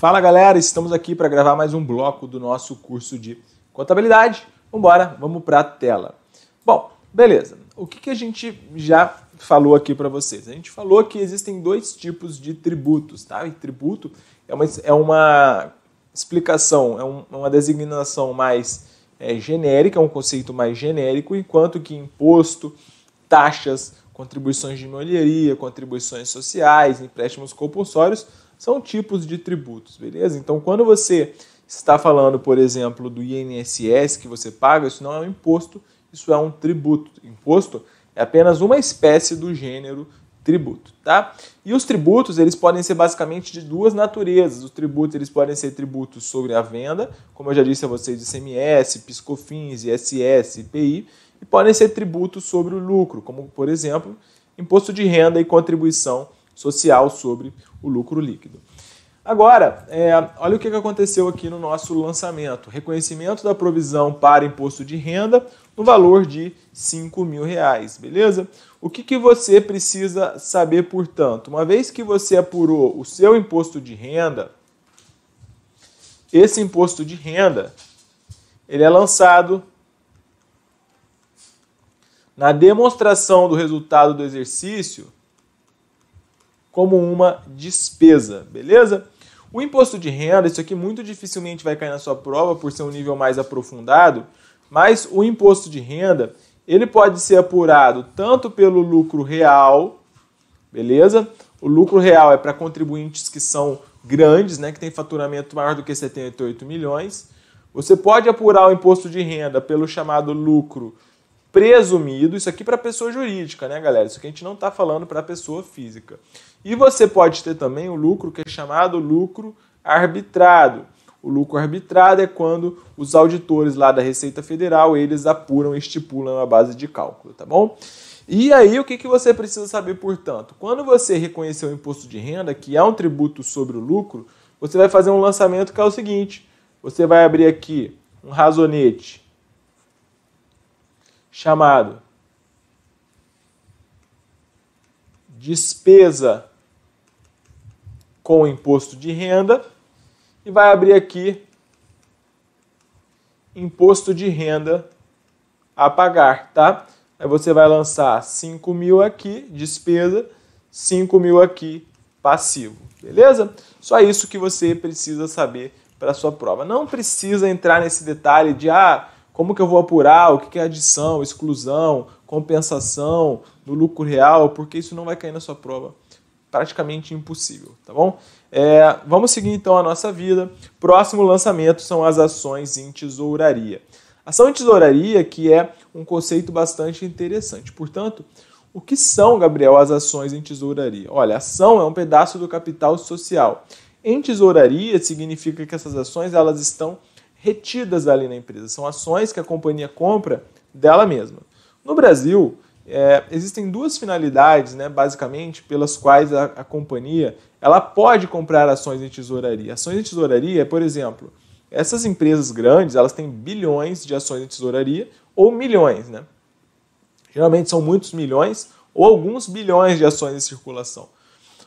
Fala galera, estamos aqui para gravar mais um bloco do nosso curso de contabilidade. Vambora, vamos para a tela. Bom, beleza. O que, que a gente já falou aqui para vocês? A gente falou que existem dois tipos de tributos, tá? E tributo é uma, é uma explicação, é um, é uma designação mais é, genérica, é um conceito mais genérico, enquanto que imposto, taxas, contribuições de melhoria, contribuições sociais, empréstimos compulsórios são tipos de tributos, beleza? Então, quando você está falando, por exemplo, do INSS que você paga, isso não é um imposto, isso é um tributo. Imposto é apenas uma espécie do gênero tributo, tá? E os tributos, eles podem ser basicamente de duas naturezas. Os tributos, eles podem ser tributos sobre a venda, como eu já disse a vocês, ICMS, PiscoFins, ISS, IPI, e podem ser tributos sobre o lucro, como, por exemplo, imposto de renda e contribuição social sobre o lucro líquido. Agora, é, olha o que aconteceu aqui no nosso lançamento. Reconhecimento da provisão para imposto de renda no valor de cinco mil reais, beleza? O que, que você precisa saber, portanto? Uma vez que você apurou o seu imposto de renda, esse imposto de renda ele é lançado na demonstração do resultado do exercício como uma despesa, beleza? O imposto de renda, isso aqui muito dificilmente vai cair na sua prova por ser um nível mais aprofundado, mas o imposto de renda, ele pode ser apurado tanto pelo lucro real, beleza? O lucro real é para contribuintes que são grandes, né, que tem faturamento maior do que 78 milhões. Você pode apurar o imposto de renda pelo chamado lucro presumido, isso aqui para pessoa jurídica, né, galera? Isso que a gente não está falando para pessoa física. E você pode ter também o lucro que é chamado lucro arbitrado. O lucro arbitrado é quando os auditores lá da Receita Federal, eles apuram e estipulam a base de cálculo, tá bom? E aí, o que, que você precisa saber, portanto? Quando você reconhecer o imposto de renda, que é um tributo sobre o lucro, você vai fazer um lançamento que é o seguinte. Você vai abrir aqui um razonete chamado despesa com o imposto de renda e vai abrir aqui imposto de renda a pagar, tá? Aí você vai lançar 5 mil aqui, despesa, 5 mil aqui, passivo, beleza? Só isso que você precisa saber para sua prova. Não precisa entrar nesse detalhe de ah, como que eu vou apurar, o que é adição, exclusão, compensação, no lucro real, porque isso não vai cair na sua prova praticamente impossível, tá bom? É, vamos seguir então a nossa vida. Próximo lançamento são as ações em tesouraria. Ação em tesouraria, que é um conceito bastante interessante. Portanto, o que são, Gabriel, as ações em tesouraria? Olha, ação é um pedaço do capital social. Em tesouraria significa que essas ações elas estão retidas ali na empresa. São ações que a companhia compra dela mesma. No Brasil, é, existem duas finalidades, né, basicamente, pelas quais a, a, companhia ela pode comprar ações em tesouraria. Ações em tesouraria, por exemplo, essas empresas grandes elas têm bilhões de ações em tesouraria ou milhões, né? Geralmente são muitos milhões ou alguns bilhões de ações em circulação.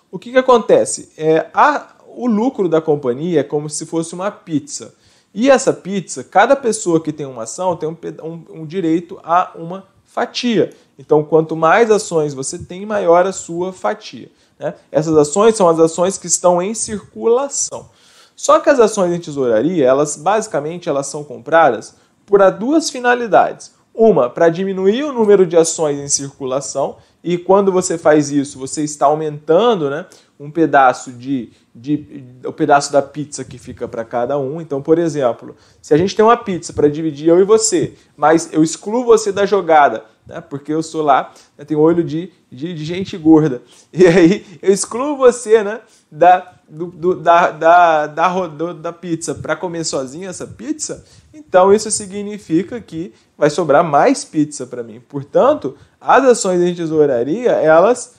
O que, que acontece? É, a, o lucro da companhia é como se fosse uma pizza. E essa pizza, cada pessoa que tem uma ação tem um, um, um direito a uma fatia. Então, quanto mais ações você tem, maior a sua fatia. Né? Essas ações são as ações que estão em circulação. Só que as ações em tesouraria, elas basicamente elas são compradas por duas finalidades. Uma, para diminuir o número de ações em circulação, e quando você faz isso, você está aumentando né, um pedaço de, de o pedaço da pizza que fica para cada um. Então, por exemplo, se a gente tem uma pizza para dividir eu e você, mas eu excluo você da jogada, né, porque eu sou lá, né, tenho olho de, de, de, gente gorda. E aí eu excluo você né, da, do, do, da, da, da, do, da pizza para comer sozinha essa pizza. Então, isso significa que vai sobrar mais pizza para mim. Portanto, as ações em tesouraria, elas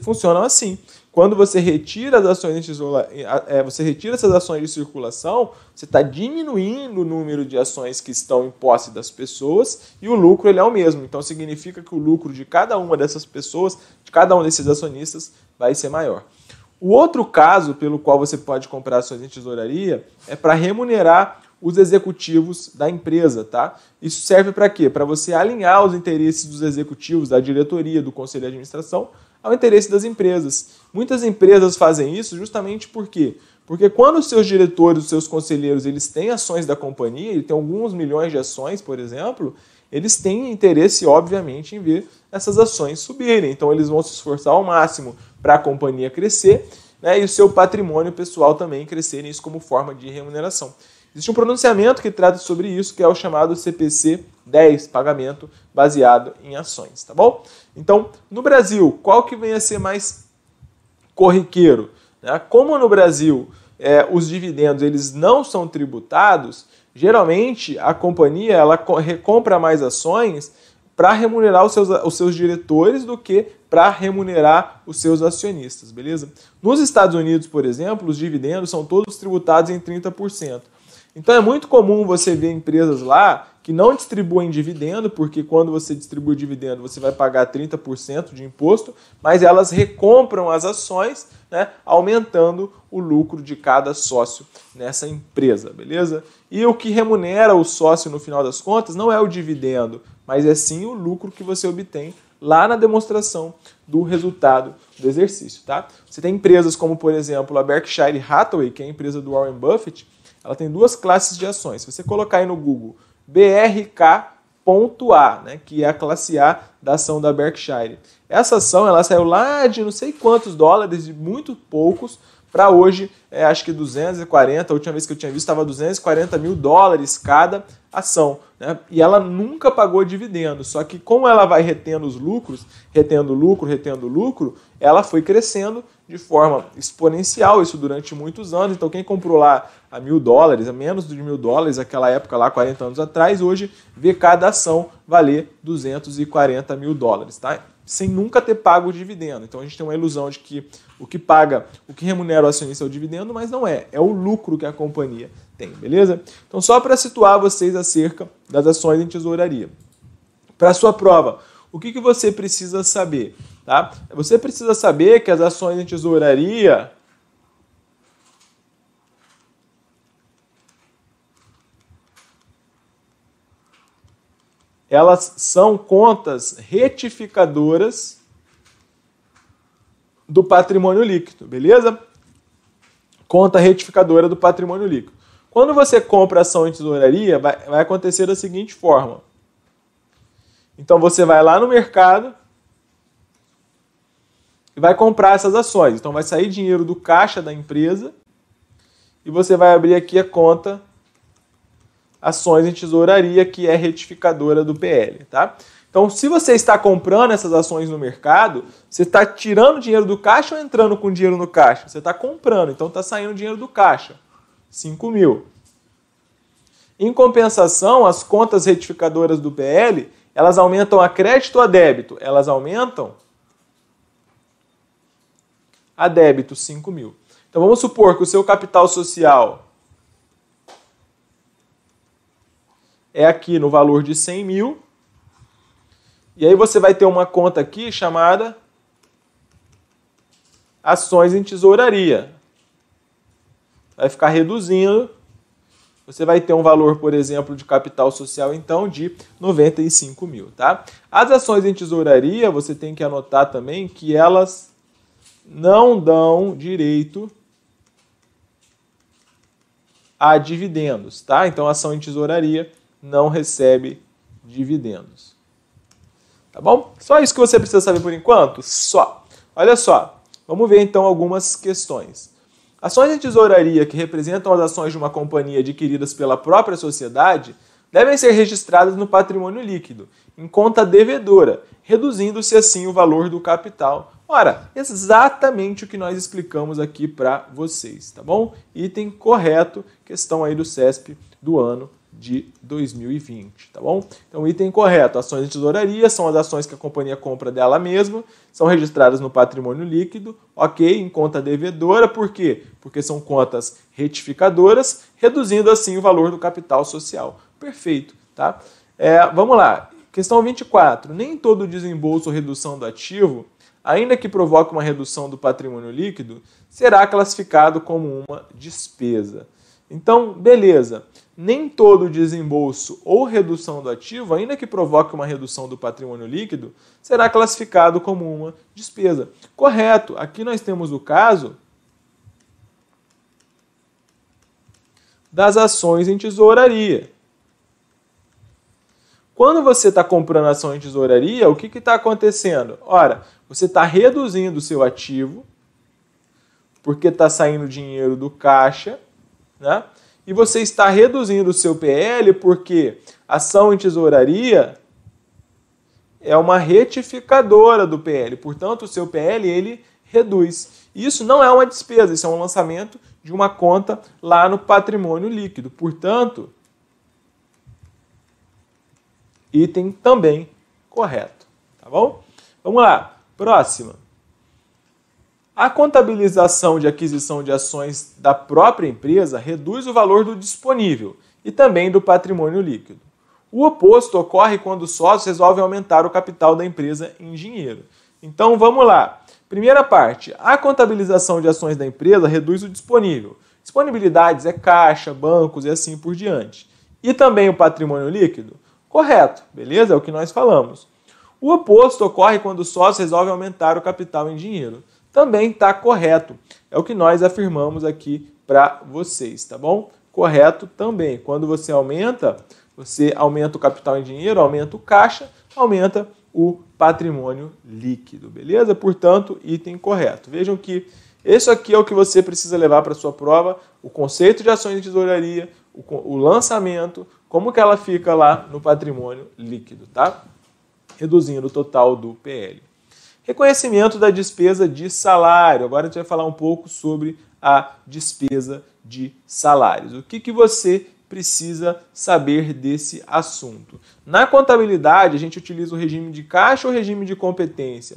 funcionam assim. Quando você retira as ações de eh, eh, você retira essas ações de circulação, você está diminuindo o número de ações que estão em posse das pessoas e o lucro ele é o mesmo. Então significa que o lucro de cada uma dessas pessoas, de cada um desses acionistas, vai ser maior. O outro caso pelo qual você pode comprar ações em tesouraria é para remunerar os executivos da empresa, tá? Isso serve para quê? Para você alinhar os interesses dos executivos, da diretoria, do conselho de administração ao interesse das empresas. Muitas empresas fazem isso justamente por quê? Porque quando os seus diretores, os seus conselheiros, eles têm ações da companhia, e tem alguns milhões de ações, por exemplo, eles têm interesse, obviamente, em ver essas ações subirem. Então eles vão se esforçar ao máximo para a companhia crescer né, e o seu patrimônio pessoal também crescer, isso como forma de remuneração. Existe um pronunciamento que trata sobre isso, que é o chamado CPC 10, pagamento baseado em ações, tá bom? Então, no Brasil, qual que vem a ser mais corriqueiro? Né? Como no Brasil é, os dividendos eles não são tributados, geralmente a companhia ela recompra mais ações para remunerar os seus, os seus diretores do que para remunerar os seus acionistas, beleza? Nos Estados Unidos, por exemplo, os dividendos são todos tributados em 30%. Então é muito comum você ver empresas lá que não distribuem dividendo, porque quando você distribui dividendo você vai pagar 30% de imposto, mas elas recompram as ações, né, aumentando o lucro de cada sócio nessa empresa, beleza? E o que remunera o sócio no final das contas não é o dividendo, mas é sim o lucro que você obtém lá na demonstração do resultado do exercício, tá? Você tem empresas como, por exemplo, a Berkshire Hathaway, que é a empresa do Warren Buffett, ela tem duas classes de ações. Se você colocar aí no Google BRK.A, né, que é a classe A da ação da Berkshire. Essa ação ela saiu lá de não sei quantos dólares, de muito poucos, para hoje, é, acho que 240, a última vez que eu tinha visto estava 240 mil dólares cada ação. Né? E ela nunca pagou dividendo, só que como ela vai retendo os lucros, retendo lucro, retendo lucro, ela foi crescendo de forma exponencial, isso durante muitos anos. Então quem comprou lá a mil dólares, a menos de mil dólares, aquela época lá, 40 anos atrás, hoje vê cada ação valer 240 mil dólares. Tá? sem nunca ter pago o dividendo. Então a gente tem uma ilusão de que o que paga, o que remunera o acionista é o dividendo, mas não é, é o lucro que a companhia tem, beleza? Então só para situar vocês acerca das ações em tesouraria. Para sua prova, o que, que você precisa saber? Tá? Você precisa saber que as ações em tesouraria elas são contas retificadoras do patrimônio líquido, beleza? Conta retificadora do patrimônio líquido. Quando você compra ação em tesouraria, vai, vai acontecer da seguinte forma. Então você vai lá no mercado e vai comprar essas ações. Então vai sair dinheiro do caixa da empresa e você vai abrir aqui a conta ações em tesouraria, que é retificadora do PL, tá? Então, se você está comprando essas ações no mercado, você está tirando dinheiro do caixa ou entrando com dinheiro no caixa? Você está comprando, então está saindo dinheiro do caixa. 5 mil. Em compensação, as contas retificadoras do PL, elas aumentam a crédito ou a débito? Elas aumentam a débito, 5 mil. Então vamos supor que o seu capital social é aqui no valor de 100 mil. E aí você vai ter uma conta aqui chamada ações em tesouraria. Vai ficar reduzindo. Você vai ter um valor, por exemplo, de capital social, então, de 95 mil, tá? As ações em tesouraria, você tem que anotar também que elas não dão direito a dividendos, tá? Então, ação em tesouraria não recebe dividendos. Tá bom? Só isso que você precisa saber por enquanto? Só. Olha só, vamos ver então algumas questões. Ações de tesouraria que representam as ações de uma companhia adquiridas pela própria sociedade devem ser registradas no patrimônio líquido, em conta devedora, reduzindo-se assim o valor do capital. Ora, exatamente o que nós explicamos aqui para vocês, tá bom? Item correto, questão aí do CESP do ano de 2020, tá bom? Então, item correto, ações de tesouraria são as ações que a companhia compra dela mesma, são registradas no patrimônio líquido, ok, em conta devedora, por quê? Porque são contas retificadoras, reduzindo assim o valor do capital social. Perfeito, tá? É, vamos lá, questão 24, nem todo desembolso ou redução do ativo, ainda que provoque uma redução do patrimônio líquido, será classificado como uma despesa. Então, beleza, beleza nem todo desembolso ou redução do ativo, ainda que provoque uma redução do patrimônio líquido, será classificado como uma despesa. Correto, aqui nós temos o caso das ações em tesouraria. Quando você está comprando ação em tesouraria, o que está acontecendo? Ora, você está reduzindo o seu ativo, porque está saindo dinheiro do caixa, né? e você está reduzindo o seu PL porque ação em tesouraria é uma retificadora do PL. Portanto, o seu PL ele reduz. Isso não é uma despesa, isso é um lançamento de uma conta lá no patrimônio líquido. Portanto, item também correto, tá bom? Vamos lá, próxima. A contabilização de aquisição de ações da própria empresa reduz o valor do disponível e também do patrimônio líquido. O oposto ocorre quando os sócios resolvem aumentar o capital da empresa em dinheiro. Então vamos lá. Primeira parte: a contabilização de ações da empresa reduz o disponível. Disponibilidades é caixa, bancos e assim por diante. E também o patrimônio líquido? Correto, beleza? É o que nós falamos. O oposto ocorre quando os sócios resolvem aumentar o capital em dinheiro também está correto. É o que nós afirmamos aqui para vocês, tá bom? Correto também. Quando você aumenta, você aumenta o capital em dinheiro, aumenta o caixa, aumenta o patrimônio líquido, beleza? Portanto, item correto. Vejam que isso aqui é o que você precisa levar para sua prova, o conceito de ações de tesouraria, o, lançamento, como que ela fica lá no patrimônio líquido, tá? Reduzindo o total do PL. Reconhecimento da despesa de salário. Agora a gente vai falar um pouco sobre a despesa de salários. O que, que você precisa saber desse assunto? Na contabilidade, a gente utiliza o regime de caixa ou regime de competência?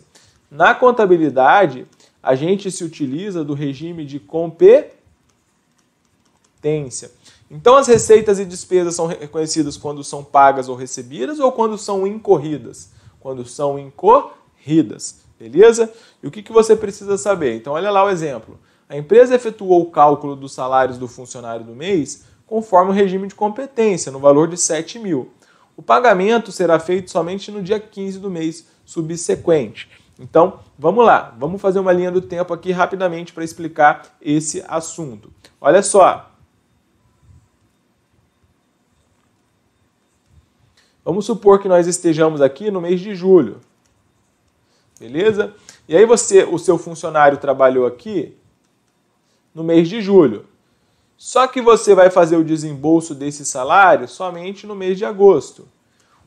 Na contabilidade, a gente se utiliza do regime de competência. Então, as receitas e despesas são reconhecidas quando são pagas ou recebidas ou quando são incorridas? Quando são incorridas corridas. Beleza? E o que, que você precisa saber? Então, olha lá o exemplo. A empresa efetuou o cálculo dos salários do funcionário do mês conforme o regime de competência, no valor de 7 mil. O pagamento será feito somente no dia 15 do mês subsequente. Então, vamos lá, vamos fazer uma linha do tempo aqui rapidamente para explicar esse assunto. Olha só. Vamos supor que nós estejamos aqui no mês de julho. Beleza? E aí você, o seu funcionário trabalhou aqui no mês de julho. Só que você vai fazer o desembolso desse salário somente no mês de agosto.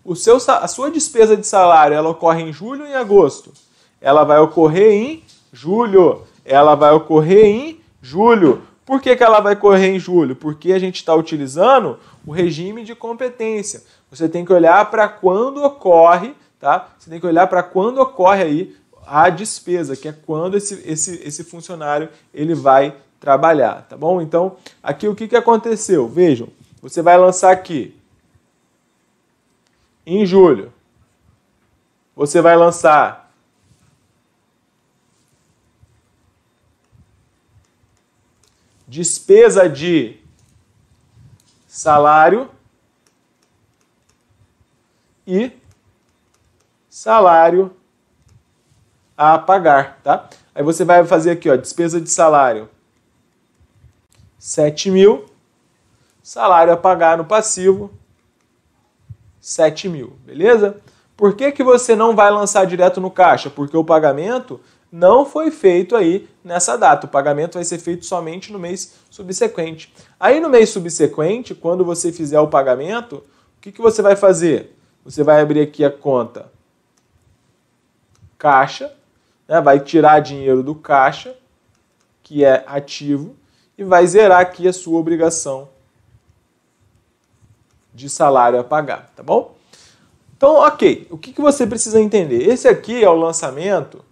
O seu, a sua despesa de salário ela ocorre em julho e agosto. Ela vai ocorrer em julho. Ela vai ocorrer em julho. Por que, que ela vai ocorrer em julho? Porque a gente está utilizando o regime de competência. Você tem que olhar para quando ocorre tá? Você tem que olhar para quando ocorre aí a despesa, que é quando esse, esse, esse funcionário ele vai trabalhar, tá bom? Então, aqui o que, que aconteceu? Vejam, você vai lançar aqui em julho. Você vai lançar despesa de salário e salário a pagar, tá? Aí você vai fazer aqui, ó, despesa de salário 7 mil, salário a pagar no passivo 7 mil, beleza? Por que, que você não vai lançar direto no caixa? Porque o pagamento não foi feito aí nessa data. O pagamento vai ser feito somente no mês subsequente. Aí no mês subsequente, quando você fizer o pagamento, o que, que você vai fazer? Você vai abrir aqui a conta caixa, né? vai tirar dinheiro do caixa, que é ativo, e vai zerar aqui a sua obrigação de salário a pagar, tá bom? Então, ok, o que, que você precisa entender? Esse aqui é o lançamento.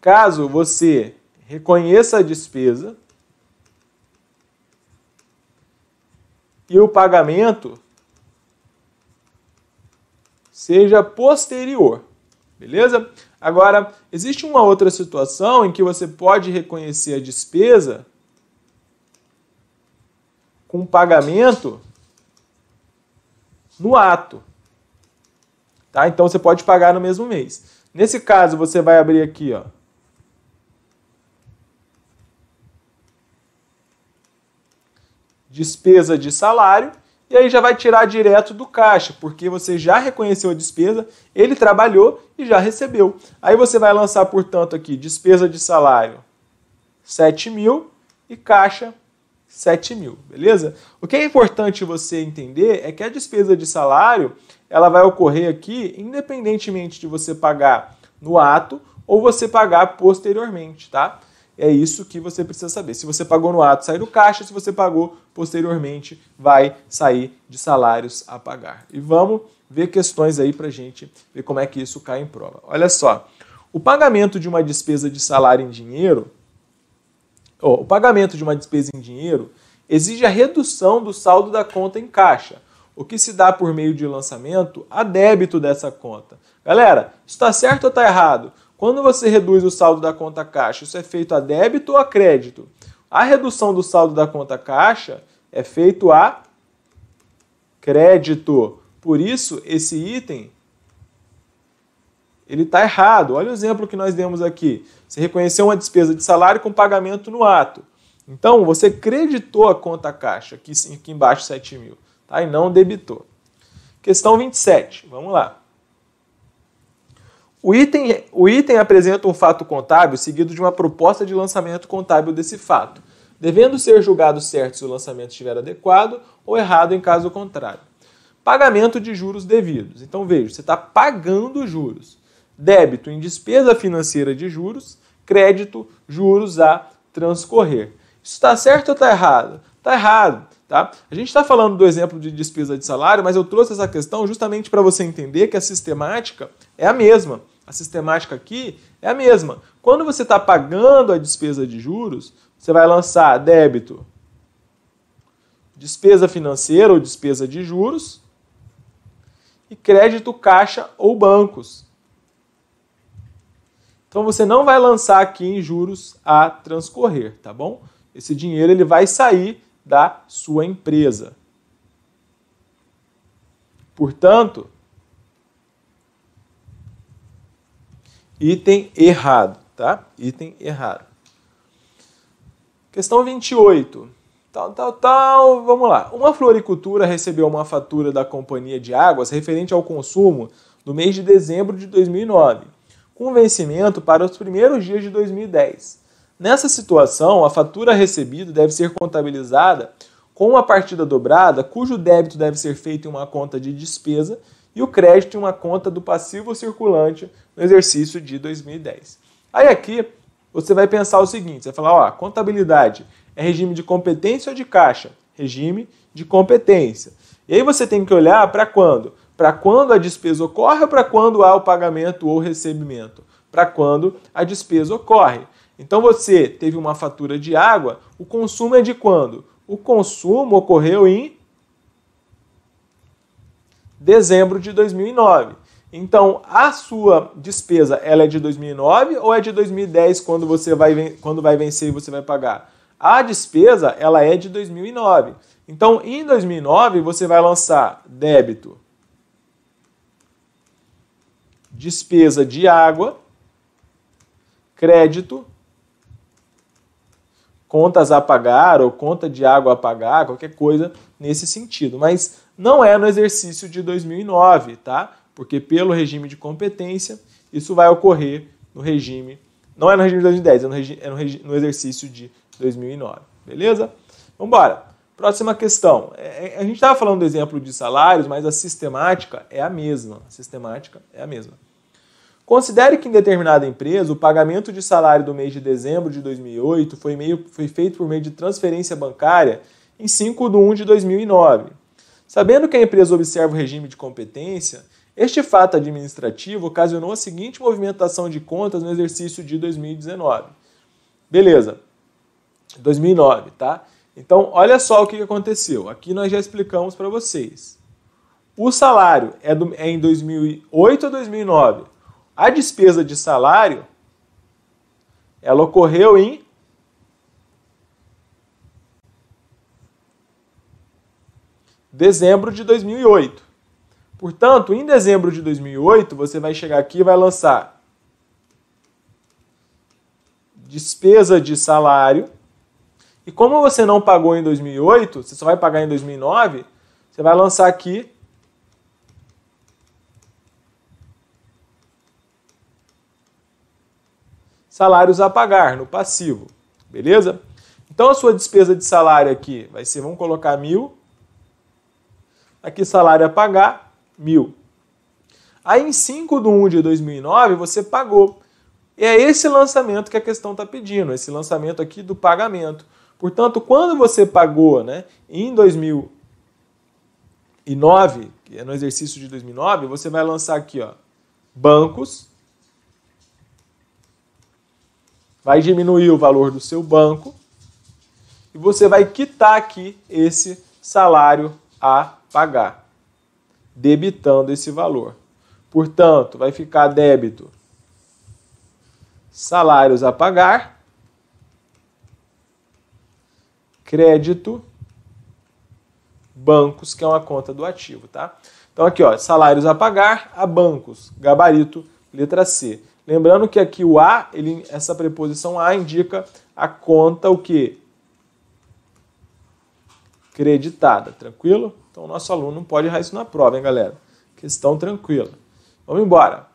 Caso você reconheça a despesa e o pagamento seja posterior. Beleza? Agora, existe uma outra situação em que você pode reconhecer a despesa com pagamento no ato. Tá? Então você pode pagar no mesmo mês. Nesse caso, você vai abrir aqui, ó. Despesa de salário e aí já vai tirar direto do caixa, porque você já reconheceu a despesa, ele trabalhou e já recebeu. Aí você vai lançar, portanto, aqui despesa de salário 7 mil e caixa 7 mil, beleza? O que é importante você entender é que a despesa de salário ela vai ocorrer aqui independentemente de você pagar no ato ou você pagar posteriormente, tá? É isso que você precisa saber. Se você pagou no ato, sai do caixa. Se você pagou posteriormente, vai sair de salários a pagar. E vamos ver questões aí para gente ver como é que isso cai em prova. Olha só, o pagamento de uma despesa de salário em dinheiro, oh, o pagamento de uma despesa em dinheiro exige a redução do saldo da conta em caixa, o que se dá por meio de lançamento a débito dessa conta. Galera, está certo ou está errado? Quando você reduz o saldo da conta caixa, isso é feito a débito ou a crédito? A redução do saldo da conta caixa é feito a crédito. Por isso, esse item ele está errado. Olha o exemplo que nós demos aqui. Você reconheceu uma despesa de salário com pagamento no ato. Então, você creditou a conta caixa, aqui, aqui embaixo, 7 mil, tá? e não debitou. Questão 27, vamos lá. O item, o item apresenta um fato contábil seguido de uma proposta de lançamento contábil desse fato, devendo ser julgado certo se o lançamento estiver adequado ou errado em caso contrário. Pagamento de juros devidos. Então veja, você está pagando juros. Débito em despesa financeira de juros, crédito, juros a transcorrer. Isso está certo ou está errado? Está errado. Tá? A gente está falando do exemplo de despesa de salário, mas eu trouxe essa questão justamente para você entender que a sistemática é a mesma a sistemática aqui é a mesma. Quando você está pagando a despesa de juros, você vai lançar débito, despesa financeira ou despesa de juros, e crédito, caixa ou bancos. Então você não vai lançar aqui em juros a transcorrer, tá bom? Esse dinheiro ele vai sair da sua empresa. Portanto, Item errado, tá? Item errado. Questão 28. Tal, tal, tal. Vamos lá. Uma floricultura recebeu uma fatura da Companhia de Águas referente ao consumo no mês de dezembro de 2009, com vencimento para os primeiros dias de 2010. Nessa situação, a fatura recebida deve ser contabilizada com uma partida dobrada, cujo débito deve ser feito em uma conta de despesa e o crédito em uma conta do passivo circulante no exercício de 2010. Aí aqui você vai pensar o seguinte: você vai falar, ó, contabilidade é regime de competência ou de caixa? Regime de competência. E aí você tem que olhar para quando? Para quando a despesa ocorre ou para quando há o pagamento ou recebimento? Para quando a despesa ocorre. Então você teve uma fatura de água, o consumo é de quando? O consumo ocorreu em dezembro de 2009. Então, a sua despesa, ela é de 2009 ou é de 2010 quando você vai quando vai vencer e você vai pagar? A despesa, ela é de 2009. Então, em 2009 você vai lançar débito despesa de água, crédito, contas a pagar ou conta de água a pagar, qualquer coisa nesse sentido. Mas não é no exercício de 2009, tá? Porque pelo regime de competência, isso vai ocorrer no regime, não é no regime de 2010, é no, regi, é no, regi, no exercício de 2009, beleza? Vamos embora. Próxima questão. É, é a gente estava falando do exemplo de salários, mas a sistemática é a mesma. A sistemática é a mesma. Considere que em determinada empresa o pagamento de salário do mês de dezembro de 2008 foi, meio, foi feito por meio de transferência bancária em 5 de 1 de 2009. Sabendo que a empresa observa o regime de competência, este fato administrativo ocasionou a seguinte movimentação de contas no exercício de 2019. Beleza. 2009, tá? Então, olha só o que aconteceu. Aqui nós já explicamos para vocês. O salário é, do, é em 2008 ou 2009. A despesa de salário, ela ocorreu em dezembro de 2008. Portanto, em dezembro de 2008, você vai chegar aqui e vai lançar despesa de salário. E como você não pagou em 2008, você só vai pagar em 2009, você vai lançar aqui salários a pagar no passivo, beleza? Então a sua despesa de salário aqui vai ser, vamos colocar mil aqui salário a é pagar, mil. Aí em 5 de 1 de 2009 você pagou. E é esse lançamento que a questão está pedindo, esse lançamento aqui do pagamento. Portanto, quando você pagou né, em 2009, que é no exercício de 2009, você vai lançar aqui, ó, bancos, vai diminuir o valor do seu banco e você vai quitar aqui esse salário a pagar, debitando esse valor. Portanto, vai ficar débito salários a pagar, crédito bancos, que é uma conta do ativo, tá? Então aqui, ó, salários a pagar a bancos, gabarito, letra C. Lembrando que aqui o a, ele, essa preposição a indica a conta o que creditada, tranquilo? Então, nosso aluno não pode errar isso na prova, hein, galera? Questão tranquila. Vamos embora.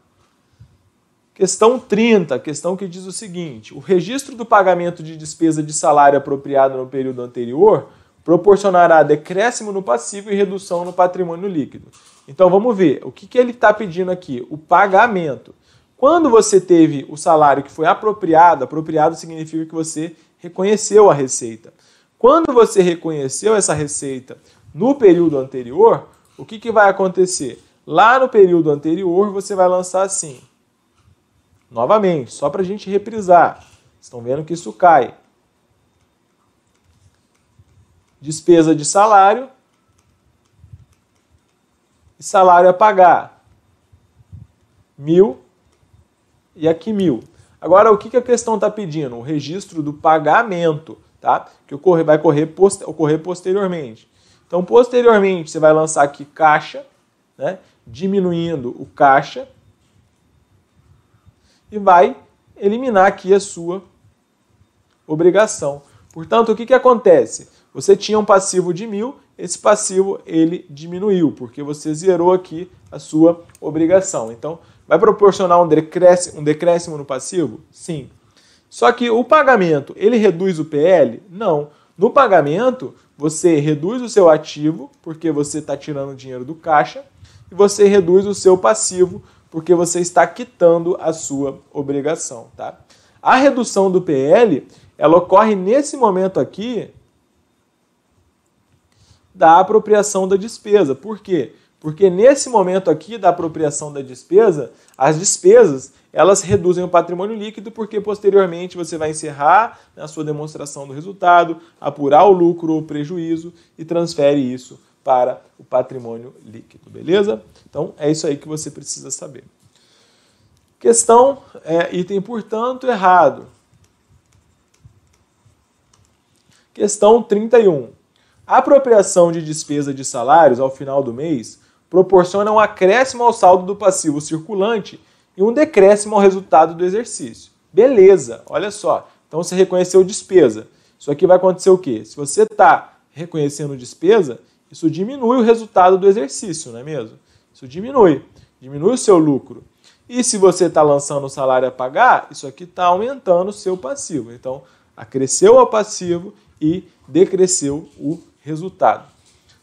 Questão 30, questão que diz o seguinte: o registro do pagamento de despesa de salário apropriado no período anterior proporcionará decréscimo no passivo e redução no patrimônio líquido. Então vamos ver o que, que ele está pedindo aqui: o pagamento. Quando você teve o salário que foi apropriado, apropriado significa que você reconheceu a receita. Quando você reconheceu essa receita no período anterior, o que, que vai acontecer? Lá no período anterior, você vai lançar assim. Novamente, só para a gente reprisar. Estão vendo que isso cai. Despesa de salário e salário a pagar. Mil e aqui mil. Agora, o que, que a questão está pedindo? O registro do pagamento tá? Que ocorre, vai correr, ocorrer posteriormente. Então, posteriormente, você vai lançar aqui caixa, né? diminuindo o caixa, e vai eliminar aqui a sua obrigação. Portanto, o que, que acontece? Você tinha um passivo de mil, esse passivo ele diminuiu, porque você zerou aqui a sua obrigação. Então, vai proporcionar um decréscimo, um decréscimo no passivo? Sim. Só que o pagamento, ele reduz o PL? Não. No pagamento, você reduz o seu ativo, porque você está tirando dinheiro do caixa, e você reduz o seu passivo, porque você está quitando a sua obrigação. Tá? A redução do PL, ela ocorre nesse momento aqui da apropriação da despesa. Por quê? Porque nesse momento aqui da apropriação da despesa, as despesas elas reduzem o patrimônio líquido porque posteriormente você vai encerrar né, a sua demonstração do resultado, apurar o lucro ou prejuízo e transfere isso para o patrimônio líquido, beleza? Então é isso aí que você precisa saber. Questão, é, item portanto errado. Questão 31. A apropriação de despesa de salários ao final do mês proporciona um acréscimo ao saldo do passivo circulante e um decréscimo ao resultado do exercício. Beleza, olha só. Então você reconheceu despesa. Isso aqui vai acontecer o quê? Se você está reconhecendo despesa, isso diminui o resultado do exercício, não é mesmo? Isso diminui. Diminui o seu lucro. E se você está lançando o salário a pagar, isso aqui está aumentando o seu passivo. Então, acresceu o passivo e decresceu o resultado.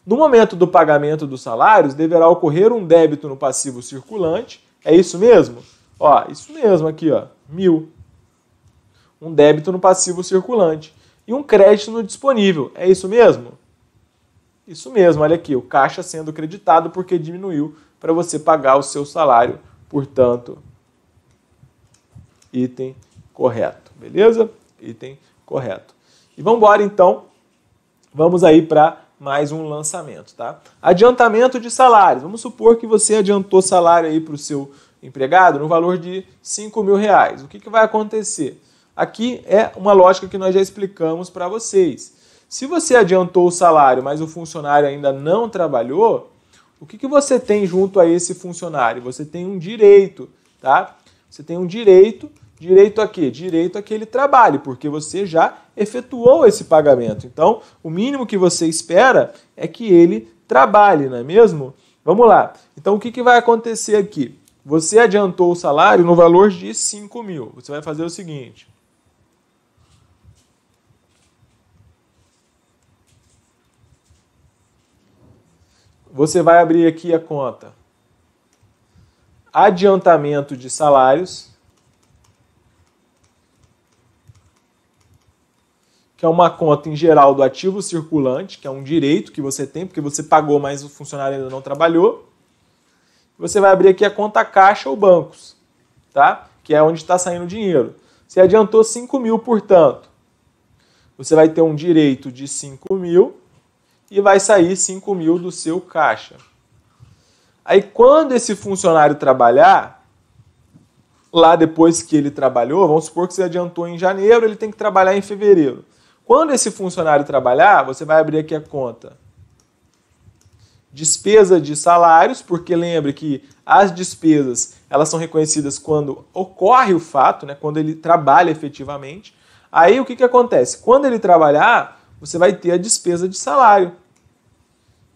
No momento do pagamento dos salários, deverá ocorrer um débito no passivo circulante é isso mesmo? Ó, isso mesmo aqui, ó, mil. Um débito no passivo circulante e um crédito no disponível. É isso mesmo? Isso mesmo, olha aqui, o caixa sendo creditado porque diminuiu para você pagar o seu salário, portanto, item correto, beleza? Item correto. E vamos embora então. Vamos aí para mais um lançamento, tá? Adiantamento de salário. Vamos supor que você adiantou salário aí para o seu empregado no valor de 5 mil reais. O que, que vai acontecer? Aqui é uma lógica que nós já explicamos para vocês. Se você adiantou o salário, mas o funcionário ainda não trabalhou, o que, que você tem junto a esse funcionário? Você tem um direito, tá? Você tem um direito Direito a quê? Direito a que ele trabalhe, porque você já efetuou esse pagamento. Então, o mínimo que você espera é que ele trabalhe, não é mesmo? Vamos lá. Então, o que, que vai acontecer aqui? Você adiantou o salário no valor de 5 mil. Você vai fazer o seguinte. Você vai abrir aqui a conta. Adiantamento de salários. que é uma conta em geral do ativo circulante, que é um direito que você tem, porque você pagou, mas o funcionário ainda não trabalhou. Você vai abrir aqui a conta caixa ou bancos, tá? que é onde está saindo o dinheiro. Você adiantou 5 mil, portanto, você vai ter um direito de 5 mil e vai sair 5 mil do seu caixa. Aí, quando esse funcionário trabalhar, lá depois que ele trabalhou, vamos supor que você adiantou em janeiro, ele tem que trabalhar em fevereiro. Quando esse funcionário trabalhar, você vai abrir aqui a conta. Despesa de salários, porque lembre que as despesas elas são reconhecidas quando ocorre o fato, né, quando ele trabalha efetivamente. Aí o que, que acontece? Quando ele trabalhar, você vai ter a despesa de salário.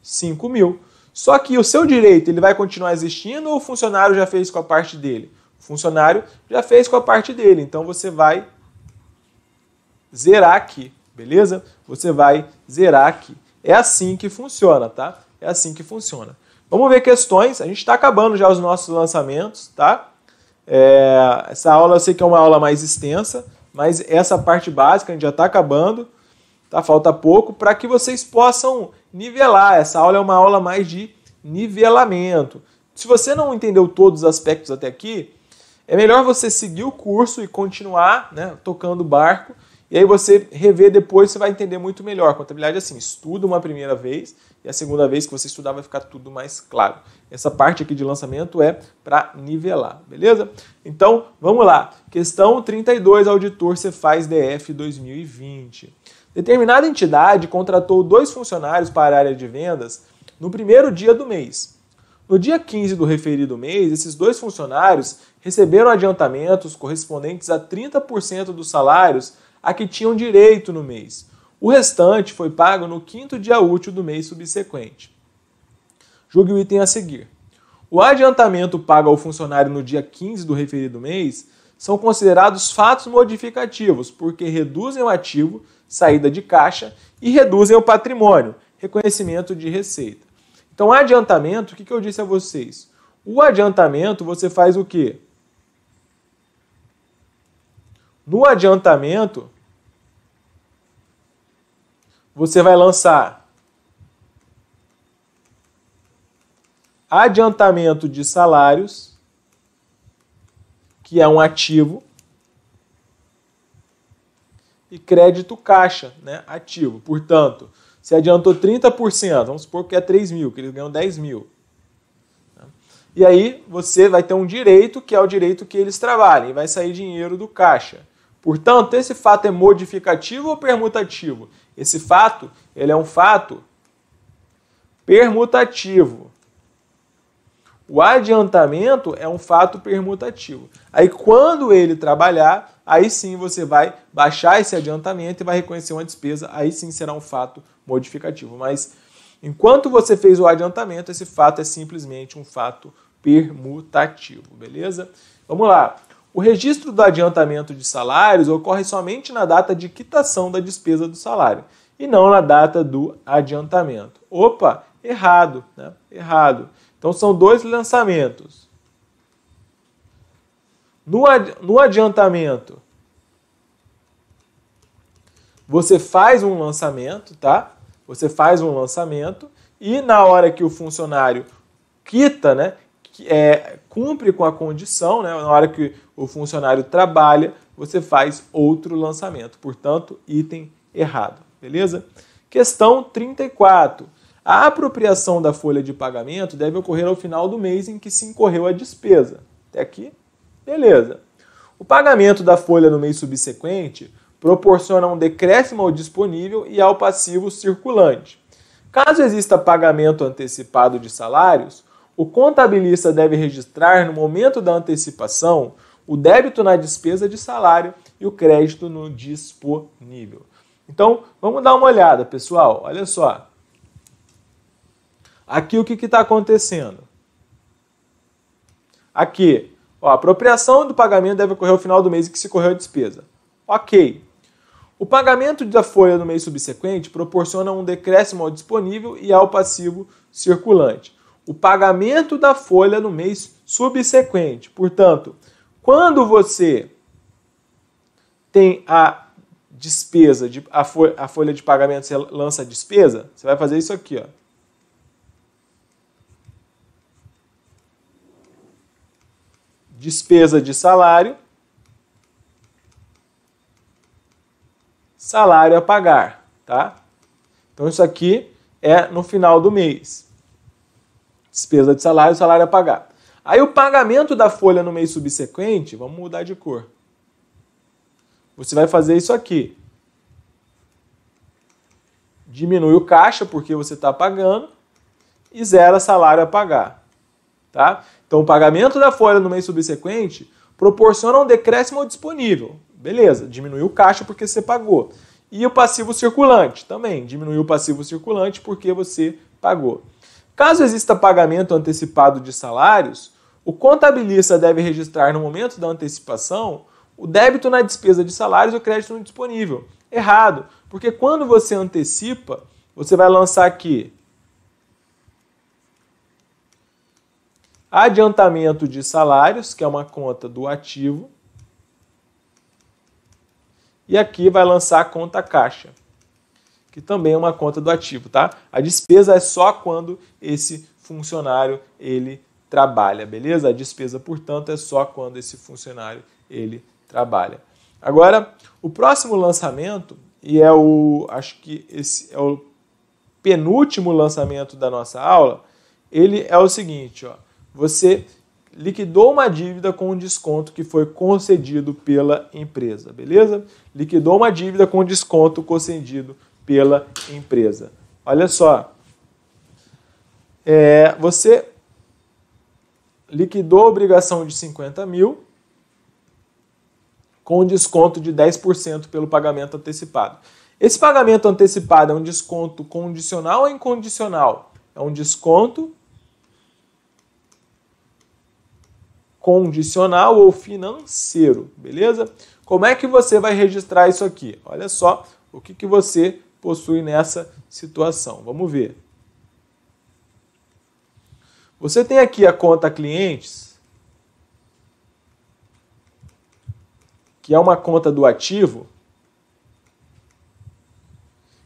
5 mil. Só que o seu direito ele vai continuar existindo ou o funcionário já fez com a parte dele? O funcionário já fez com a parte dele, então você vai zerar aqui beleza? Você vai zerar aqui. É assim que funciona, tá? É assim que funciona. Vamos ver questões. A gente está acabando já os nossos lançamentos, tá? É... essa aula eu sei que é uma aula mais extensa, mas essa parte básica a gente já está acabando, tá? Falta pouco para que vocês possam nivelar. Essa aula é uma aula mais de nivelamento. Se você não entendeu todos os aspectos até aqui, é melhor você seguir o curso e continuar né, tocando o barco e aí você rever depois, você vai entender muito melhor. Contabilidade é assim, estuda uma primeira vez e a segunda vez que você estudar vai ficar tudo mais claro. Essa parte aqui de lançamento é para nivelar, beleza? Então, vamos lá. Questão 32, auditor Cefaz DF 2020. Determinada entidade contratou dois funcionários para a área de vendas no primeiro dia do mês. No dia 15 do referido mês, esses dois funcionários receberam adiantamentos correspondentes a 30% dos salários a que tinham direito no mês. O restante foi pago no quinto dia útil do mês subsequente. Julgue o item a seguir. O adiantamento pago ao funcionário no dia 15 do referido mês são considerados fatos modificativos, porque reduzem o ativo, saída de caixa, e reduzem o patrimônio, reconhecimento de receita. Então, adiantamento, o que, que eu disse a vocês? O adiantamento você faz o quê? No adiantamento, você vai lançar adiantamento de salários, que é um ativo, e crédito caixa, né, ativo. Portanto, se adiantou 30%, vamos supor que é 3 mil, que eles ganham 10 mil. Né. E aí você vai ter um direito, que é o direito que eles trabalhem, vai sair dinheiro do caixa. Portanto, esse fato é modificativo ou permutativo? Esse fato, ele é um fato permutativo. O adiantamento é um fato permutativo. Aí quando ele trabalhar, aí sim você vai baixar esse adiantamento e vai reconhecer uma despesa, aí sim será um fato modificativo. Mas enquanto você fez o adiantamento, esse fato é simplesmente um fato permutativo, beleza? Vamos lá. O registro do adiantamento de salários ocorre somente na data de quitação da despesa do salário e não na data do adiantamento. Opa, errado, né? Errado. Então são dois lançamentos. No, ad, no adiantamento, você faz um lançamento, tá? Você faz um lançamento e na hora que o funcionário quita, né? que é, cumpre com a condição, né? na hora que o funcionário trabalha, você faz outro lançamento. Portanto, item errado, beleza? Questão 34. A apropriação da folha de pagamento deve ocorrer ao final do mês em que se incorreu a despesa. Até aqui, beleza. O pagamento da folha no mês subsequente proporciona um decréscimo ao disponível e ao passivo circulante. Caso exista pagamento antecipado de salários, o contabilista deve registrar no momento da antecipação o débito na despesa de salário e o crédito no disponível. Então, vamos dar uma olhada, pessoal. Olha só. Aqui o que está acontecendo? Aqui, ó, a apropriação do pagamento deve ocorrer ao final do mês em que se correu a despesa. Ok. O pagamento da folha no mês subsequente proporciona um decréscimo ao disponível e ao passivo circulante o pagamento da folha no mês subsequente. Portanto, quando você tem a despesa, de, a, folha, a folha de pagamento, você lança a despesa, você vai fazer isso aqui, ó. Despesa de salário, salário a pagar, tá? Então isso aqui é no final do mês despesa de salário, salário a é pagar. Aí o pagamento da folha no mês subsequente, vamos mudar de cor. Você vai fazer isso aqui. Diminui o caixa porque você está pagando e zera salário a pagar. Tá? Então o pagamento da folha no mês subsequente proporciona um decréscimo disponível. Beleza, diminuiu o caixa porque você pagou. E o passivo circulante também, diminuiu o passivo circulante porque você pagou. Caso exista pagamento antecipado de salários, o contabilista deve registrar no momento da antecipação o débito na despesa de salários e o crédito no disponível. Errado, porque quando você antecipa, você vai lançar aqui adiantamento de salários, que é uma conta do ativo, e aqui vai lançar a conta caixa que também é uma conta do ativo, tá? A despesa é só quando esse funcionário ele trabalha, beleza? A despesa, portanto, é só quando esse funcionário ele trabalha. Agora, o próximo lançamento, e é o, acho que esse é o penúltimo lançamento da nossa aula, ele é o seguinte, ó. Você liquidou uma dívida com um desconto que foi concedido pela empresa, beleza? Liquidou uma dívida com um desconto concedido pela empresa. Olha só. É, você liquidou a obrigação de 50 mil com desconto de 10% pelo pagamento antecipado. Esse pagamento antecipado é um desconto condicional ou incondicional? É um desconto condicional ou financeiro, beleza? Como é que você vai registrar isso aqui? Olha só o que, que você possui nessa situação. Vamos ver. Você tem aqui a conta clientes, que é uma conta do ativo,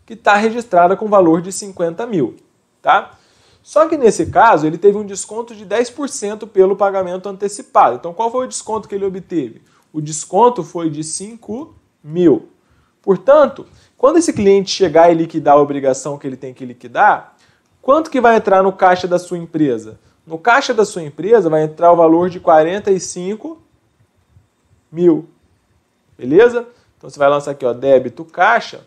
que está registrada com valor de 50 mil. Tá? Só que nesse caso, ele teve um desconto de 10% pelo pagamento antecipado. Então, qual foi o desconto que ele obteve? O desconto foi de 5 mil. Portanto, quando esse cliente chegar e liquidar a obrigação que ele tem que liquidar, quanto que vai entrar no caixa da sua empresa? No caixa da sua empresa vai entrar o valor de 45 mil. Beleza? Então você vai lançar aqui, ó, débito caixa.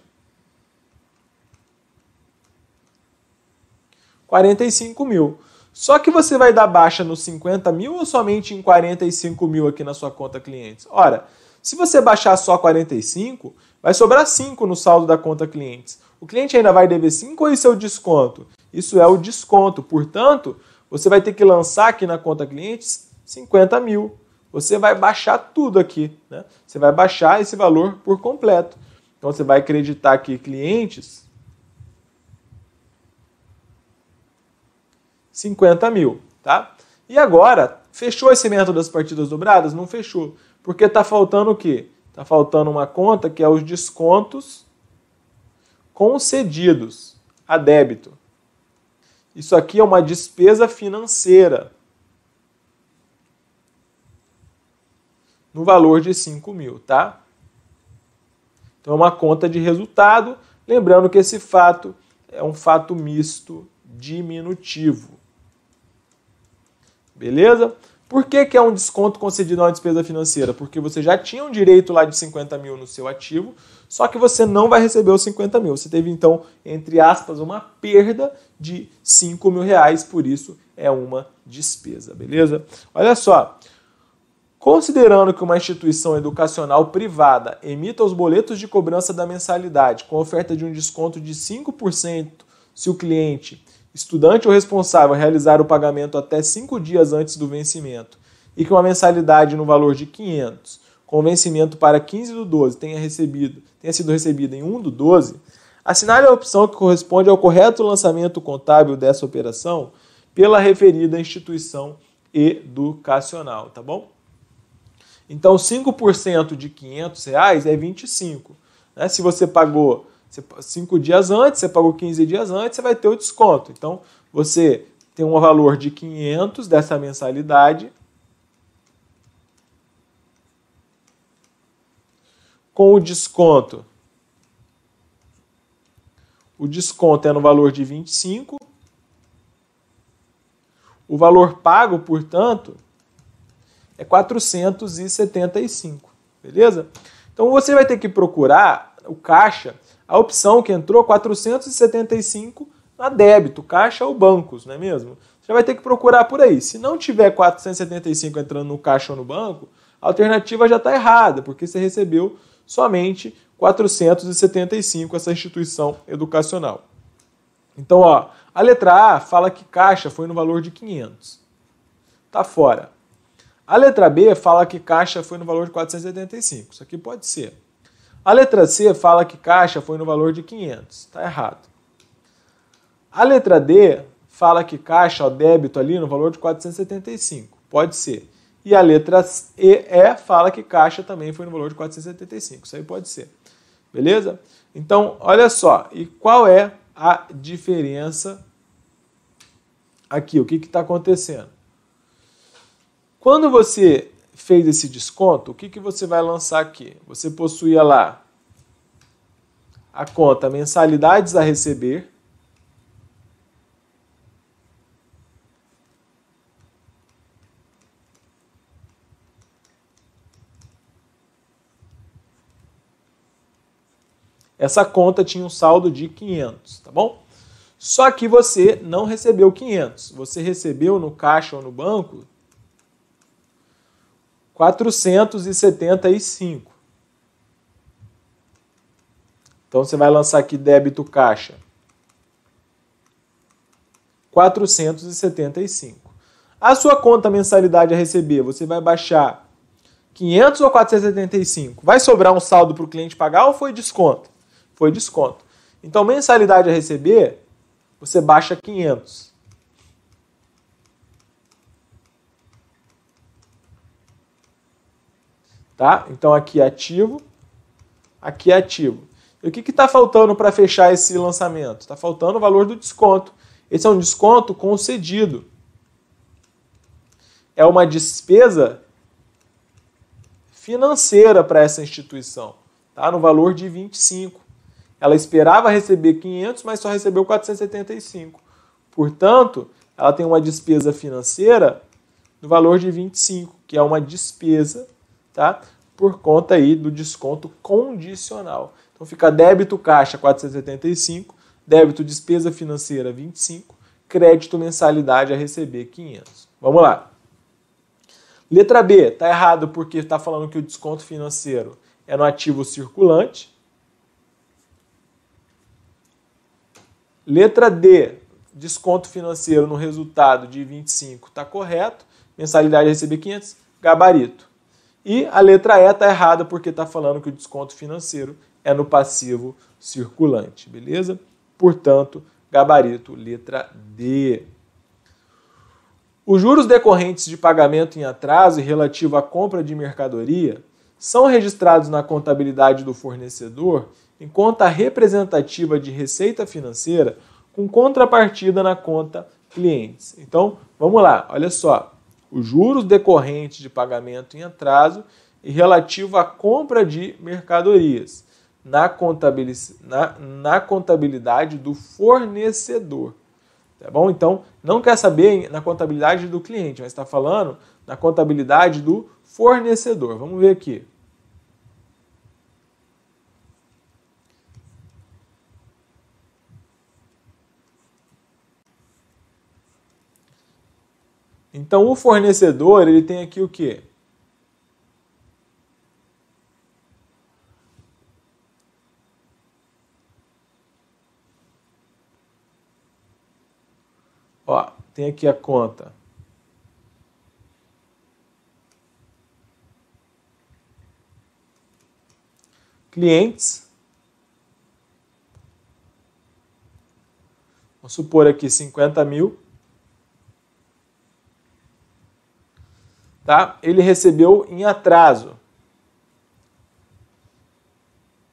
45 mil. Só que você vai dar baixa nos 50 mil ou somente em 45 mil aqui na sua conta clientes? Ora, se você baixar só 45, Vai sobrar 5 no saldo da conta clientes. O cliente ainda vai dever 5 ou isso é o desconto? Isso é o desconto. Portanto, você vai ter que lançar aqui na conta clientes 50 mil. Você vai baixar tudo aqui. Né? Você vai baixar esse valor por completo. Então você vai acreditar aqui clientes 50 mil. Tá? E agora, fechou esse método das partidas dobradas? Não fechou. Porque está faltando o quê? Está faltando uma conta que é os descontos concedidos a débito. Isso aqui é uma despesa financeira no valor de 5 mil, tá? Então é uma conta de resultado, lembrando que esse fato é um fato misto diminutivo. Beleza? Por que, que é um desconto concedido a uma despesa financeira? Porque você já tinha um direito lá de 50 mil no seu ativo, só que você não vai receber os 50 mil. Você teve, então, entre aspas, uma perda de 5 mil reais, por isso é uma despesa, beleza? Olha só, Considerando que uma instituição educacional privada emita os boletos de cobrança da mensalidade com oferta de um desconto de 5% se o cliente estudante ou responsável realizar o pagamento até cinco dias antes do vencimento e que uma mensalidade no valor de 500, com vencimento para 15 do 12, tenha, recebido, tenha sido recebida em 1 do 12, assinale a opção que corresponde ao correto lançamento contábil dessa operação pela referida instituição educacional, tá bom? Então, 5% de 500 reais é 25. Né? Se você pagou você, cinco dias antes, você pagou 15 dias antes, você vai ter o desconto. Então, você tem um valor de 500 dessa mensalidade com o desconto. O desconto é no valor de 25. O valor pago, portanto, é 475, beleza? Então você vai ter que procurar o caixa a opção que entrou 475 na débito, caixa ou bancos, não é mesmo? Você vai ter que procurar por aí. Se não tiver 475 entrando no caixa ou no banco, a alternativa já está errada, porque você recebeu somente 475 essa instituição educacional. Então, ó, a letra A fala que caixa foi no valor de 500. Tá fora. A letra B fala que caixa foi no valor de 475. Isso aqui pode ser. A letra C fala que caixa foi no valor de 500. Está errado. A letra D fala que caixa, o débito ali, no valor de 475. Pode ser. E a letra E, e fala que caixa também foi no valor de 475. Isso aí pode ser. Beleza? Então, olha só. E qual é a diferença aqui? O que está acontecendo? Quando você fez esse desconto, o que, que você vai lançar aqui? Você possuía lá a conta mensalidades a receber. Essa conta tinha um saldo de 500, tá bom? Só que você não recebeu 500. Você recebeu no caixa ou no banco 475. Então você vai lançar aqui débito caixa. 475. A sua conta mensalidade a receber, você vai baixar 500 ou 475. Vai sobrar um saldo para o cliente pagar ou foi desconto? Foi desconto. Então mensalidade a receber, você baixa 500. Tá? Então aqui é ativo, aqui é ativo. E o que está faltando para fechar esse lançamento? Está faltando o valor do desconto. Esse é um desconto concedido. É uma despesa financeira para essa instituição, tá? no valor de 25. Ela esperava receber 500, mas só recebeu 475. Portanto, ela tem uma despesa financeira no valor de 25, que é uma despesa tá? Por conta aí do desconto condicional. Então fica débito caixa 475, débito despesa financeira 25, crédito mensalidade a receber 500. Vamos lá. Letra B, tá errado porque está falando que o desconto financeiro é no ativo circulante. Letra D, desconto financeiro no resultado de 25 está correto, mensalidade a receber 500, gabarito. E a letra E está errada porque está falando que o desconto financeiro é no passivo circulante, beleza? Portanto, gabarito letra D. Os juros decorrentes de pagamento em atraso e relativo à compra de mercadoria são registrados na contabilidade do fornecedor em conta representativa de receita financeira com contrapartida na conta clientes. Então, vamos lá, olha só os juros decorrentes de pagamento em atraso e relativo à compra de mercadorias na, contabilidade, na, na contabilidade do fornecedor. Tá bom? Então, não quer saber na contabilidade do cliente, mas está falando na contabilidade do fornecedor. Vamos ver aqui. Então o fornecedor ele tem aqui o quê? Ó, tem aqui a conta. Clientes. Vamos supor aqui 50 mil. tá? ele recebeu em atraso.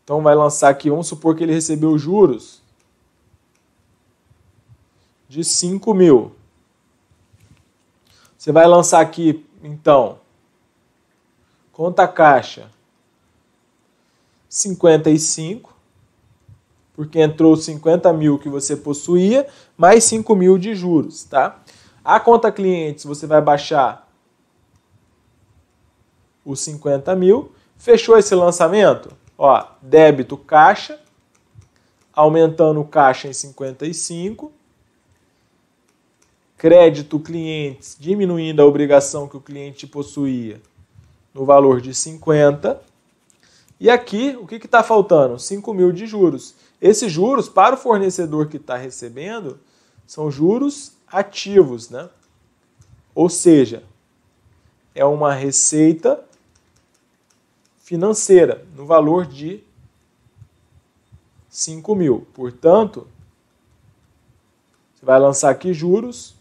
Então vai lançar aqui, vamos supor que ele recebeu juros de 5 mil. Você vai lançar aqui, então, conta caixa 55, porque entrou 50 mil que você possuía, mais 5 mil de juros, tá? A conta clientes você vai baixar os 50 mil. Fechou esse lançamento? Ó, débito caixa, aumentando o caixa em 55. Crédito clientes, diminuindo a obrigação que o cliente possuía no valor de 50. E aqui, o que está faltando? 5 mil de juros. Esses juros, para o fornecedor que está recebendo, são juros ativos, né? Ou seja, é uma receita financeira, no valor de 5 mil. Portanto, você vai lançar aqui juros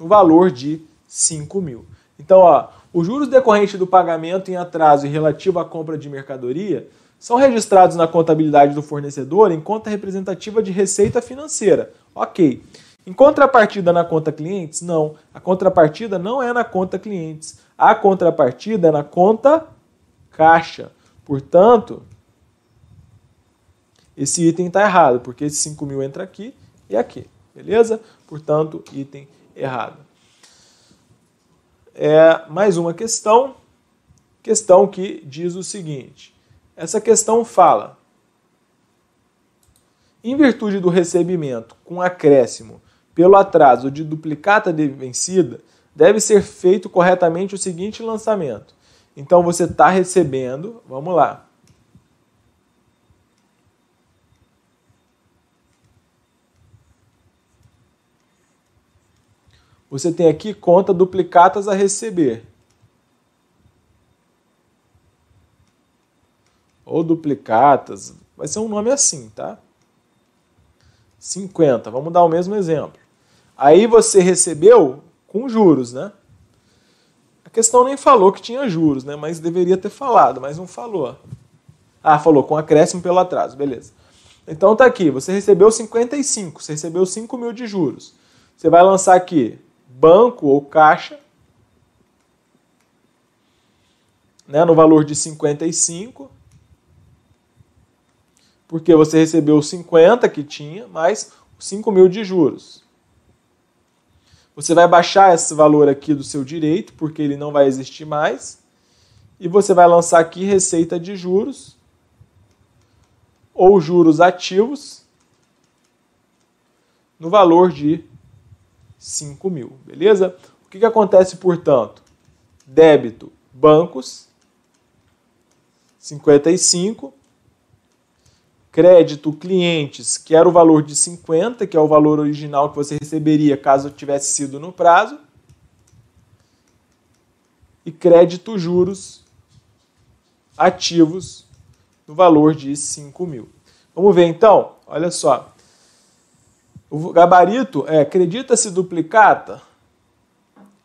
no valor de 5 mil. Então, ó, os juros decorrentes do pagamento em atraso e relativo à compra de mercadoria são registrados na contabilidade do fornecedor em conta representativa de receita financeira. Ok. Em contrapartida na conta clientes? Não. A contrapartida não é na conta clientes. A contrapartida é na conta caixa. Portanto, esse item está errado, porque esse 5 mil entra aqui e aqui, beleza? Portanto, item errado. É mais uma questão, questão que diz o seguinte: essa questão fala, em virtude do recebimento com acréscimo pelo atraso de duplicata de vencida, deve ser feito corretamente o seguinte lançamento: então você está recebendo, vamos lá. Você tem aqui conta duplicatas a receber. Ou duplicatas, vai ser um nome assim, tá? 50, vamos dar o mesmo exemplo. Aí você recebeu com juros, né? questão nem falou que tinha juros, né? Mas deveria ter falado, mas não falou. Ah, falou com acréscimo pelo atraso, beleza. Então tá aqui, você recebeu 55, você recebeu 5 mil de juros. Você vai lançar aqui banco ou caixa, né, no valor de 55, porque você recebeu 50 que tinha, mais 5 mil de juros. Você vai baixar esse valor aqui do seu direito, porque ele não vai existir mais. E você vai lançar aqui receita de juros ou juros ativos no valor de 5 mil, beleza? O que, que acontece, portanto? Débito, bancos, 55 crédito, clientes, que era o valor de 50, que é o valor original que você receberia caso tivesse sido no prazo, e crédito, juros, ativos, no valor de 5 mil. Vamos ver então, olha só. O gabarito é acredita-se duplicata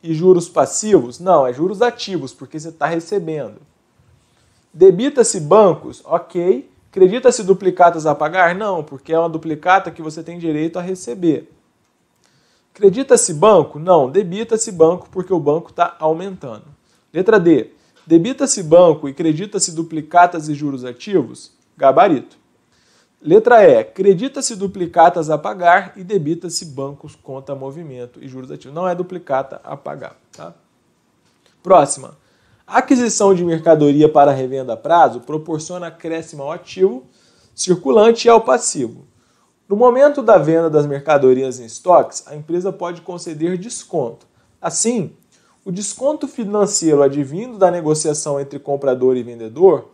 e juros passivos? Não, é juros ativos, porque você está recebendo. Debita-se bancos? Ok. Acredita-se duplicatas a pagar? Não, porque é uma duplicata que você tem direito a receber. Acredita-se banco? Não, debita-se banco porque o banco está aumentando. Letra D. Debita-se banco e credita-se duplicatas e juros ativos? Gabarito. Letra E. Credita-se duplicatas a pagar e debita-se bancos, conta, movimento e juros ativos. Não é duplicata a pagar. Tá? Próxima. A aquisição de mercadoria para revenda a prazo proporciona acréscimo ao ativo circulante e ao passivo. No momento da venda das mercadorias em estoques, a empresa pode conceder desconto. Assim, o desconto financeiro advindo da negociação entre comprador e vendedor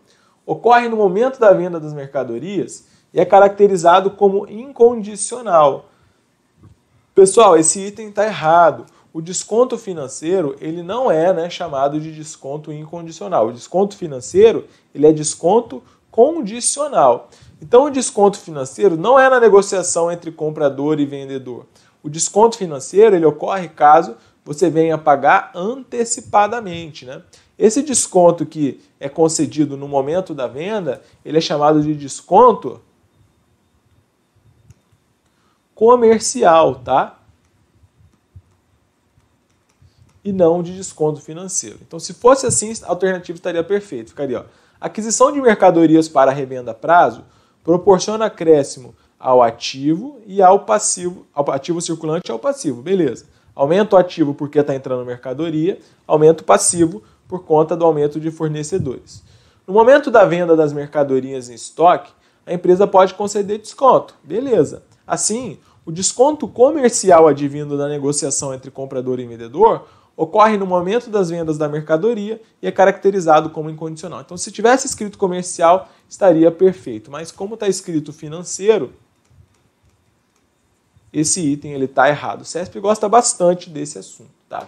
ocorre no momento da venda das mercadorias e é caracterizado como incondicional. Pessoal, esse item está errado. O desconto financeiro, ele não é né, chamado de desconto incondicional. O desconto financeiro, ele é desconto condicional. Então, o desconto financeiro não é na negociação entre comprador e vendedor. O desconto financeiro, ele ocorre caso você venha pagar antecipadamente, né? Esse desconto que é concedido no momento da venda, ele é chamado de desconto comercial, tá? e não de desconto financeiro. Então, se fosse assim, a alternativa estaria perfeita. Ficaria, ó, aquisição de mercadorias para revenda a prazo proporciona acréscimo ao ativo e ao passivo, ao ativo circulante e ao passivo, beleza. Aumenta o ativo porque está entrando mercadoria, aumenta o passivo por conta do aumento de fornecedores. No momento da venda das mercadorias em estoque, a empresa pode conceder desconto, beleza. Assim, o desconto comercial advindo da negociação entre comprador e vendedor ocorre no momento das vendas da mercadoria e é caracterizado como incondicional. Então, se tivesse escrito comercial, estaria perfeito, mas como está escrito financeiro, esse item ele está errado. O CESP gosta bastante desse assunto, tá?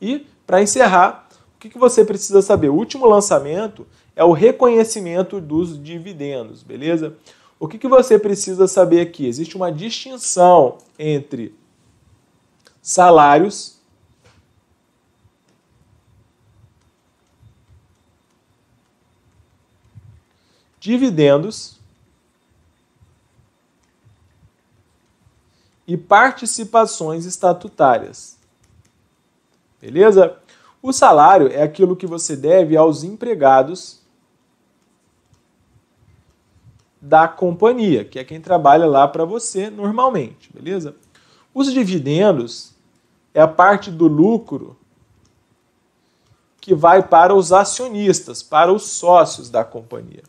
E para encerrar, o que, que você precisa saber? O último lançamento é o reconhecimento dos dividendos, beleza? O que, que você precisa saber aqui? Existe uma distinção entre salários dividendos e participações estatutárias. Beleza? O salário é aquilo que você deve aos empregados da companhia, que é quem trabalha lá para você normalmente, beleza? Os dividendos é a parte do lucro que vai para os acionistas, para os sócios da companhia.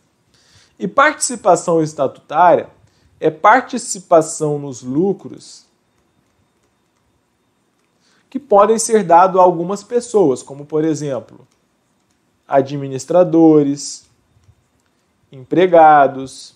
E participação estatutária é participação nos lucros que podem ser dados a algumas pessoas, como por exemplo, administradores, empregados,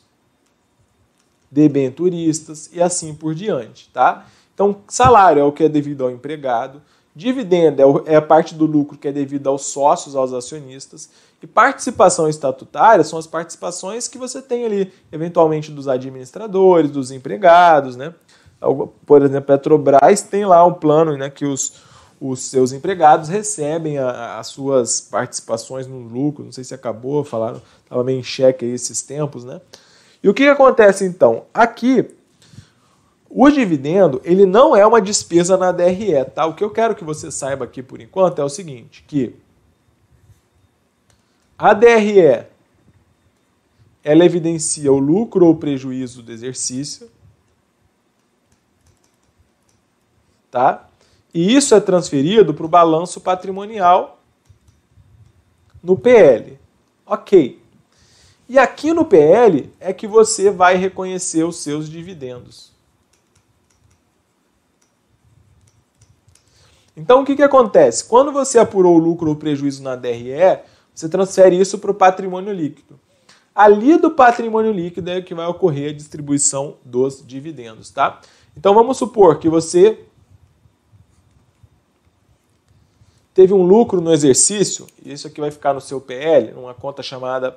debenturistas e assim por diante, tá? Então, salário é o que é devido ao empregado, Dividendo é, é a parte do lucro que é devido aos sócios, aos acionistas. E participação estatutária são as participações que você tem ali, eventualmente, dos administradores, dos empregados. Né? Por exemplo, a Petrobras tem lá um plano né, que os, os seus empregados recebem a, as suas participações no lucro. Não sei se acabou, falaram, estava meio em xeque aí esses tempos. Né? E o que, que acontece então? Aqui o dividendo, ele não é uma despesa na DRE, tá? O que eu quero que você saiba aqui por enquanto é o seguinte, que a DRE ela evidencia o lucro ou prejuízo do exercício, tá? E isso é transferido para o balanço patrimonial no PL. OK. E aqui no PL é que você vai reconhecer os seus dividendos. Então, o que, que acontece? Quando você apurou o lucro ou prejuízo na DRE, você transfere isso para o patrimônio líquido. Ali do patrimônio líquido é que vai ocorrer a distribuição dos dividendos, tá? Então, vamos supor que você teve um lucro no exercício, e isso aqui vai ficar no seu PL, numa conta chamada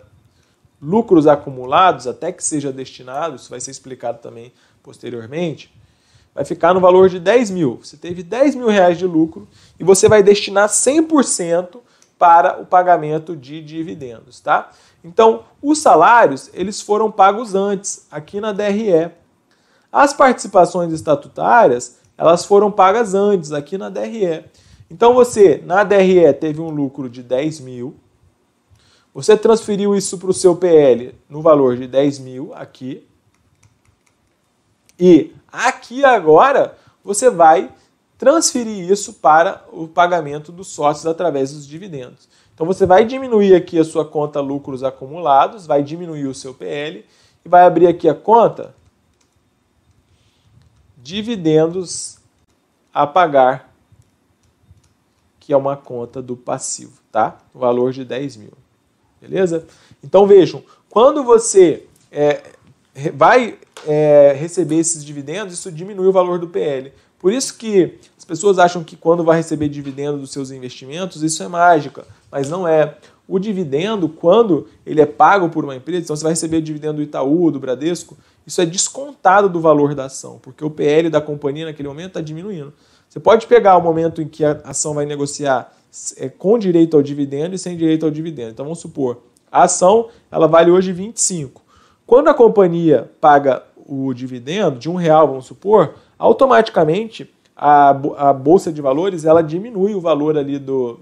lucros acumulados, até que seja destinado, isso vai ser explicado também posteriormente vai ficar no valor de 10 mil. Você teve 10 mil reais de lucro e você vai destinar 100% para o pagamento de dividendos, tá? Então, os salários, eles foram pagos antes, aqui na DRE. As participações estatutárias, elas foram pagas antes, aqui na DRE. Então, você, na DRE, teve um lucro de 10 mil, você transferiu isso para o seu PL no valor de 10 mil aqui. E aqui agora, você vai transferir isso para o pagamento dos sócios através dos dividendos. Então você vai diminuir aqui a sua conta lucros acumulados, vai diminuir o seu PL e vai abrir aqui a conta dividendos a pagar, que é uma conta do passivo, tá? O valor de 10 mil. Beleza? Então vejam, quando você é, vai é, receber esses dividendos, isso diminui o valor do PL. Por isso que as pessoas acham que quando vai receber dividendo dos seus investimentos, isso é mágica, mas não é. O dividendo, quando ele é pago por uma empresa, então você vai receber dividendo do Itaú, do Bradesco, isso é descontado do valor da ação, porque o PL da companhia naquele momento está diminuindo. Você pode pegar o momento em que a ação vai negociar é, com direito ao dividendo e sem direito ao dividendo. Então vamos supor, a ação ela vale hoje 25. Quando a companhia paga o dividendo de um real, vamos supor, automaticamente a, a bolsa de valores ela diminui o valor ali do,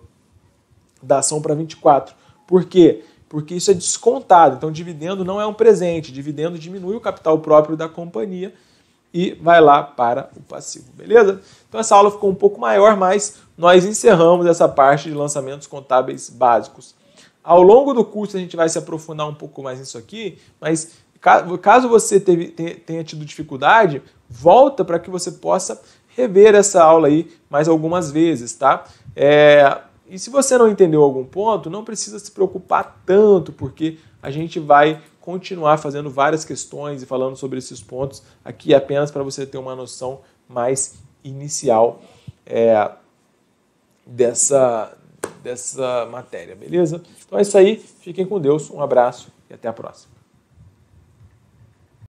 da ação para 24. Por quê? Porque isso é descontado. Então, dividendo não é um presente. Dividendo diminui o capital próprio da companhia e vai lá para o passivo, beleza? Então essa aula ficou um pouco maior, mas nós encerramos essa parte de lançamentos contábeis básicos. Ao longo do curso a gente vai se aprofundar um pouco mais nisso aqui, mas Caso você tenha tido dificuldade, volta para que você possa rever essa aula aí mais algumas vezes, tá? É, e se você não entendeu algum ponto, não precisa se preocupar tanto, porque a gente vai continuar fazendo várias questões e falando sobre esses pontos aqui apenas para você ter uma noção mais inicial é, dessa, dessa matéria, beleza? Então é isso aí, fiquem com Deus, um abraço e até a próxima.